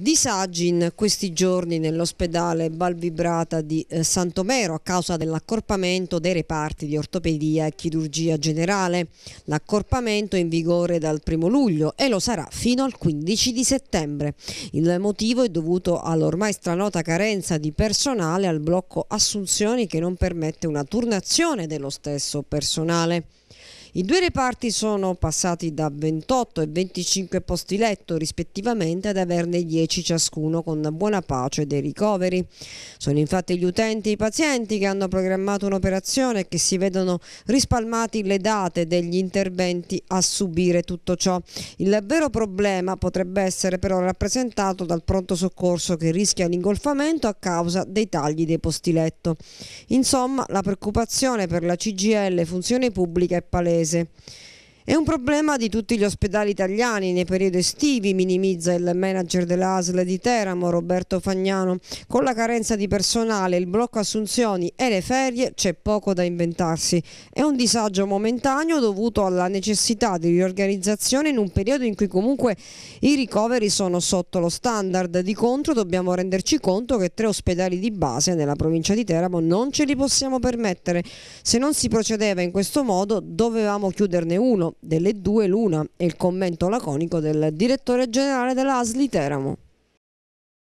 disagi in questi giorni nell'ospedale Balvibrata di eh, Santomero a causa dell'accorpamento dei reparti di ortopedia e chirurgia generale. L'accorpamento è in vigore dal 1 luglio e lo sarà fino al 15 di settembre. Il motivo è dovuto all'ormai stranota carenza di personale al blocco assunzioni che non permette una turnazione dello stesso personale. I due reparti sono passati da 28 e 25 posti letto rispettivamente ad averne 10 ciascuno con buona pace dei ricoveri. Sono infatti gli utenti e i pazienti che hanno programmato un'operazione e che si vedono rispalmati le date degli interventi a subire tutto ciò. Il vero problema potrebbe essere però rappresentato dal pronto soccorso che rischia l'ingolfamento a causa dei tagli dei posti letto. Insomma, la preoccupazione per la CGL funzione pubblica è palese inglese. È un problema di tutti gli ospedali italiani nei periodi estivi, minimizza il manager dell'ASL di Teramo, Roberto Fagnano. Con la carenza di personale, il blocco assunzioni e le ferie c'è poco da inventarsi. È un disagio momentaneo dovuto alla necessità di riorganizzazione in un periodo in cui comunque i ricoveri sono sotto lo standard. Di contro dobbiamo renderci conto che tre ospedali di base nella provincia di Teramo non ce li possiamo permettere. Se non si procedeva in questo modo dovevamo chiuderne uno delle due l'una e il commento laconico del direttore generale della Asli Teramo.